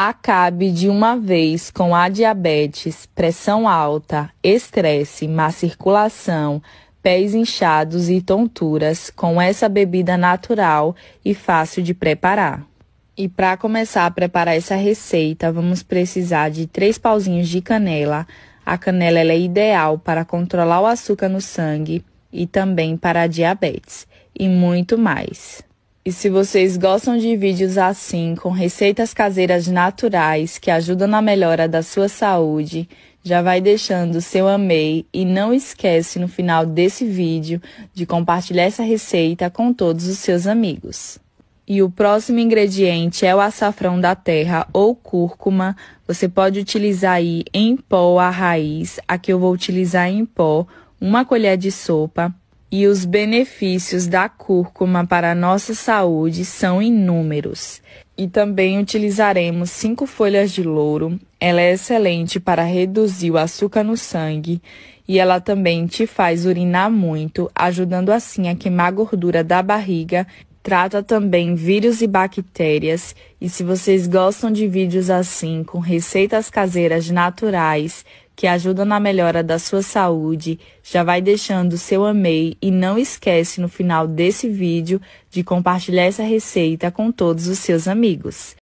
Acabe de uma vez com a diabetes, pressão alta, estresse, má circulação, pés inchados e tonturas com essa bebida natural e fácil de preparar. E para começar a preparar essa receita, vamos precisar de três pauzinhos de canela. A canela é ideal para controlar o açúcar no sangue e também para a diabetes e muito mais. E se vocês gostam de vídeos assim, com receitas caseiras naturais que ajudam na melhora da sua saúde, já vai deixando seu amei e não esquece no final desse vídeo de compartilhar essa receita com todos os seus amigos. E o próximo ingrediente é o açafrão da terra ou cúrcuma. Você pode utilizar aí em pó a raiz. Aqui eu vou utilizar em pó uma colher de sopa e os benefícios da cúrcuma para a nossa saúde são inúmeros. E também utilizaremos cinco folhas de louro. Ela é excelente para reduzir o açúcar no sangue e ela também te faz urinar muito, ajudando assim a queimar a gordura da barriga Trata também vírus e bactérias. E se vocês gostam de vídeos assim, com receitas caseiras naturais que ajudam na melhora da sua saúde, já vai deixando o seu amei e não esquece no final desse vídeo de compartilhar essa receita com todos os seus amigos.